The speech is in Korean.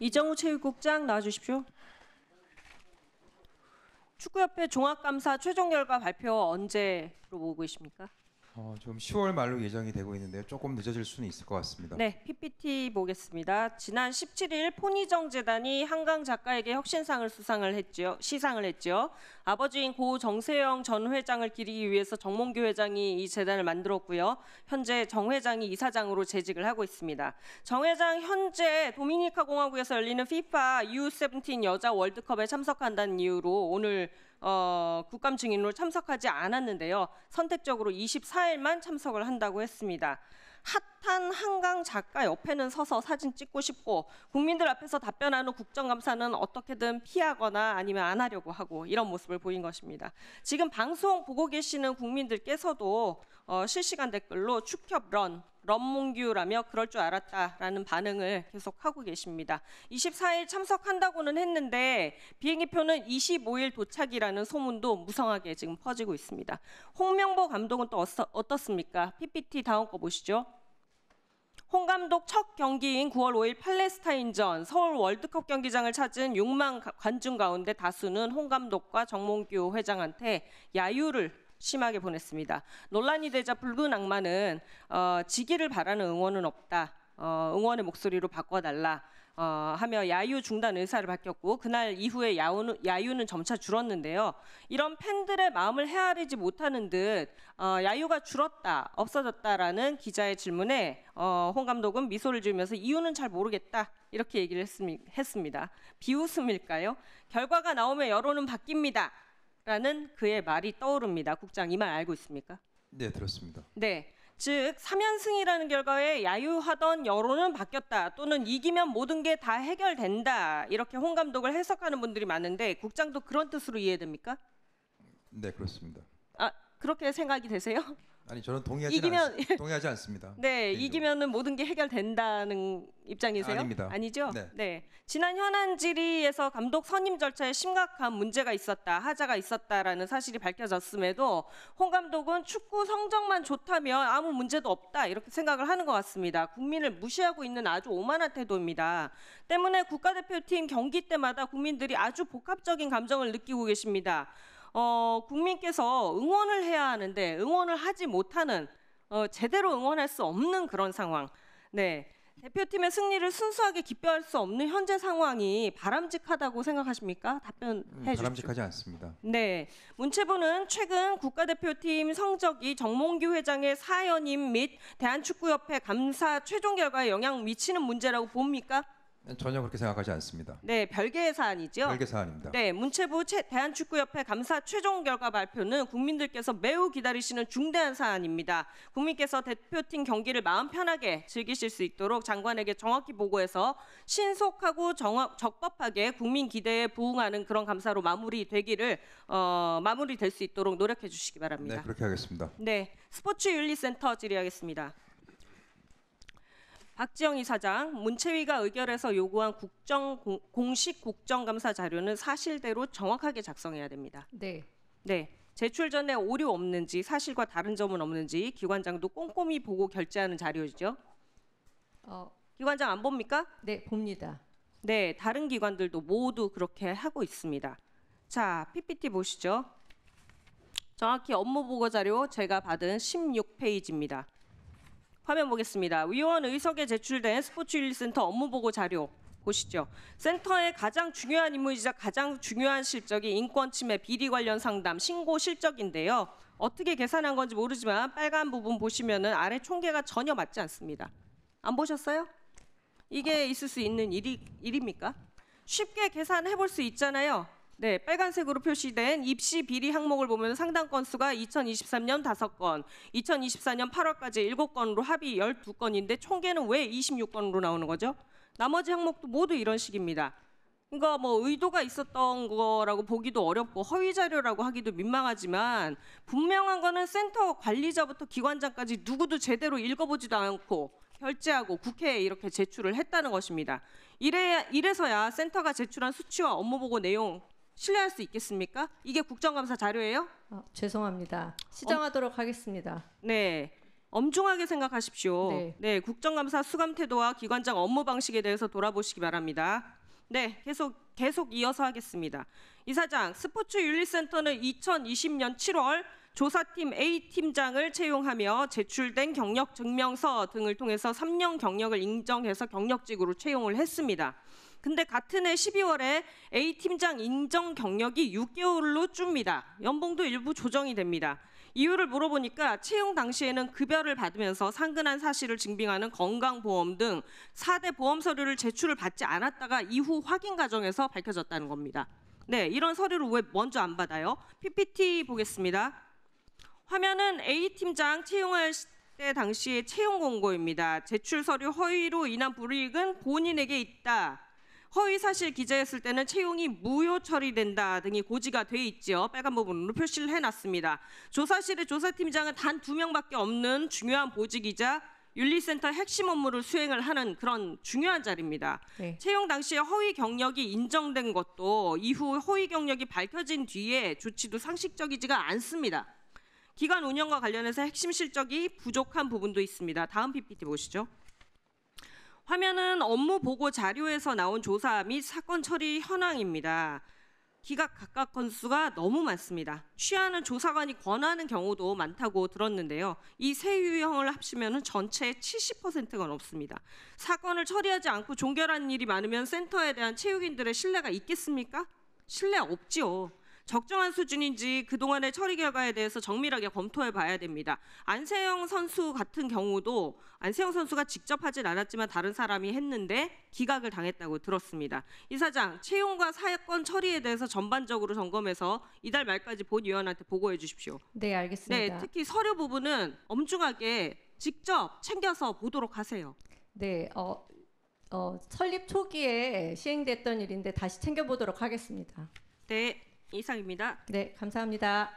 이정우 체육국장 나와주십시오. 축구협회 종합감사 최종 결과 발표 언제로 보고 계십니까? 어, 지금 10월 말로 예정이 되고 있는데 조금 늦어질 수는 있을 것 같습니다. 네, PPT 보겠습니다. 지난 17일 포니정 재단이 한강 작가에게 혁신상을 수상을 했지요. 시상을 했지요. 아버지인 고 정세영 전 회장을 기리기 위해서 정몽규 회장이 이 재단을 만들었고요. 현재 정 회장이 이사장으로 재직을 하고 있습니다. 정 회장 현재 도미니카 공화국에서 열리는 FIFA U17 여자 월드컵에 참석한다는 이유로 오늘 어, 국감 증인으로 참석하지 않았는데요. 선택적으로 24일만 참석을 한다고 했습니다. 핫한 한강 작가 옆에는 서서 사진 찍고 싶고 국민들 앞에서 답변하는 국정감사는 어떻게든 피하거나 아니면 안 하려고 하고 이런 모습을 보인 것입니다. 지금 방송 보고 계시는 국민들께서도 어, 실시간 댓글로 축협런 럼몽규라며 그럴 줄 알았다라는 반응을 계속하고 계십니다. 24일 참석한다고는 했는데 비행기표는 25일 도착이라는 소문도 무성하게 지금 퍼지고 있습니다. 홍명보 감독은 또 어떻습니까? PPT 다음 거 보시죠. 홍 감독 첫 경기인 9월 5일 팔레스타인전 서울 월드컵 경기장을 찾은 6만 관중 가운데 다수는 홍 감독과 정몽규 회장한테 야유를 심하게 보냈습니다. 논란이 되자 붉은 악마는 어, 지기를 바라는 응원은 없다. 어, 응원의 목소리로 바꿔달라. 어, 하며 야유 중단 의사를 밝혔고 그날 이후에 야우는 야유는 점차 줄었는데요. 이런 팬들의 마음을 헤아리지 못하는 듯 어, 야유가 줄었다, 없어졌다라는 기자의 질문에 어, 홍 감독은 미소를 지으면서 이유는 잘 모르겠다 이렇게 얘기를 했습 했습니다. 비웃음일까요? 결과가 나오면 여론은 바뀝니다. 라는 그의 말이 떠오릅니다. 국장 이 말 알고 있습니까? 네, 들었습니다. 네. 즉 3연승이라는 결과에 야유하던 여론은 바뀌었다 또는 이기면 모든 게 다 해결된다 이렇게 홍 감독을 해석하는 분들이 많은데 국장도 그런 뜻으로 이해됩니까? 네 그렇습니다. 그렇게 생각이 되세요? 아니 저는 동의하지 이기면 않, 동의하지 않습니다. 네, 개인적으로. 네, 이기면은 모든 게 해결된다는 입장이세요? 아닙니다. 아니죠? 네. 네. 지난 현안 질의에서 감독 선임 절차에 심각한 문제가 있었다, 하자가 있었다라는 사실이 밝혀졌음에도 홍 감독은 축구 성적만 좋다면 아무 문제도 없다 이렇게 생각을 하는 것 같습니다. 국민을 무시하고 있는 아주 오만한 태도입니다. 때문에 국가대표팀 경기 때마다 국민들이 아주 복합적인 감정을 느끼고 계십니다. 어, 국민께서 응원을 해야 하는데 응원을 하지 못하는 어, 제대로 응원할 수 없는 그런 상황. 네. 대표팀의 승리를 순수하게 기뻐할 수 없는 현재 상황이 바람직하다고 생각하십니까? 답변해 음, 주시오 바람직하지 않습니다. 네. 문체부는 최근 국가대표팀 성적이 정몽규 회장의 사연임 및 대한축구협회 감사 최종 결과에 영향 미치는 문제라고 봅니까? 전혀 그렇게 생각하지 않습니다. 네, 별개의 사안이죠. 별개 사안입니다. 네, 문체부 대한축구협회 감사 최종 결과 발표는 국민들께서 매우 기다리시는 중대한 사안입니다. 국민께서 대표팀 경기를 마음 편하게 즐기실 수 있도록 장관에게 정확히 보고해서 신속하고 정확, 적법하게 국민 기대에 부응하는 그런 감사로 마무리되기를 어, 마무리될 수 있도록 노력해 주시기 바랍니다. 네, 그렇게 하겠습니다. 네, 스포츠 윤리센터 질의하겠습니다. 박지영 이사장, 문체위가 의결해서 요구한 국정 공식 국정감사 자료는 사실대로 정확하게 작성해야 됩니다. 네. 네. 제출 전에 오류 없는지 사실과 다른 점은 없는지 기관장도 꼼꼼히 보고 결제하는 자료죠. 어, 기관장 안 봅니까? 네, 봅니다. 네, 다른 기관들도 모두 그렇게 하고 있습니다. 자, PPT 보시죠. 정확히 업무 보고 자료 제가 받은 16페이지입니다. 화면 보겠습니다. 위원 의석에 제출된 스포츠윤리센터 업무보고 자료 보시죠. 센터의 가장 중요한 임무이자 가장 중요한 실적이 인권 침해 비리 관련 상담 신고 실적인데요. 어떻게 계산한 건지 모르지만 빨간 부분 보시면은 아래 총계가 전혀 맞지 않습니다. 안 보셨어요? 이게 있을 수 있는 일이, 일입니까? 쉽게 계산해 볼 수 있잖아요. 네, 빨간색으로 표시된 입시 비리 항목을 보면 상당 건수가 2023년 5건, 2024년 8월까지 7건으로 합이 12건인데 총계는 왜 26건으로 나오는 거죠? 나머지 항목도 모두 이런 식입니다. 그러니까 뭐 의도가 있었던 거라고 보기도 어렵고 허위 자료라고 하기도 민망하지만 분명한 거는 센터 관리자부터 기관장까지 누구도 제대로 읽어보지도 않고 결제하고 국회에 이렇게 제출을 했다는 것입니다. 이래, 이래서야 센터가 제출한 수치와 업무보고 내용 신뢰할 수 있겠습니까? 이게 국정감사 자료예요? 아, 죄송합니다. 시정하도록 하겠습니다. 네. 엄중하게 생각하십시오. 네. 네, 국정감사 수감 태도와 기관장 업무 방식에 대해서 돌아보시기 바랍니다. 네, 계속 계속 이어서 하겠습니다. 이사장, 스포츠 윤리센터는 2020년 7월 조사팀 A팀장을 채용하며 제출된 경력 증명서 등을 통해서 3년 경력을 인정해서 경력직으로 채용을 했습니다. 근데 같은 해 12월에 A팀장 인정 경력이 6개월로 줍니다. 연봉도 일부 조정이 됩니다. 이유를 물어보니까 채용 당시에는 급여를 받으면서 상근한 사실을 증빙하는 건강보험 등 4대 보험 서류를 제출을 받지 않았다가 이후 확인 과정에서 밝혀졌다는 겁니다. 네, 이런 서류를 왜 먼저 안 받아요? PPT 보겠습니다. 화면은 A팀장 채용할 때당시 채용 공고입니다. 제출 서류 허위로 인한 불이익은 본인에게 있다. 허위 사실 기재했을 때는 채용이 무효 처리된다 등이 고지가 돼 있지요. 빨간 부분으로 표시를 해놨습니다. 조사실의 조사팀장은 단 두 명밖에 없는 중요한 보직이자 윤리센터 핵심 업무를 수행을 하는 그런 중요한 자리입니다. 네. 채용 당시에 허위 경력이 인정된 것도 이후 허위 경력이 밝혀진 뒤에 조치도 상식적이지가 않습니다. 기관 운영과 관련해서 핵심 실적이 부족한 부분도 있습니다. 다음 PPT 보시죠. 화면은 업무 보고 자료에서 나온 조사 및 사건 처리 현황입니다. 기각 각각 건수가 너무 많습니다. 취하는 조사관이 권하는 경우도 많다고 들었는데요. 이 세 유형을 합치면 전체의 70%가 넘습니다. 사건을 처리하지 않고 종결한 일이 많으면 센터에 대한 체육인들의 신뢰가 있겠습니까? 신뢰 없지요. 적정한 수준인지 그동안의 처리 결과에 대해서 정밀하게 검토해 봐야 됩니다. 안세영 선수 같은 경우도 안세영 선수가 직접 하진 않았지만 다른 사람이 했는데 기각을 당했다고 들었습니다. 이사장, 채용과 사건 처리에 대해서 전반적으로 점검해서 이달 말까지 본위원한테 보고해 주십시오. 네, 알겠습니다. 네, 특히 서류 부분은 엄중하게 직접 챙겨서 보도록 하세요. 네, 어, 어, 설립 초기에 시행됐던 일인데 다시 챙겨보도록 하겠습니다. 네. 이상입니다. 네, 감사합니다.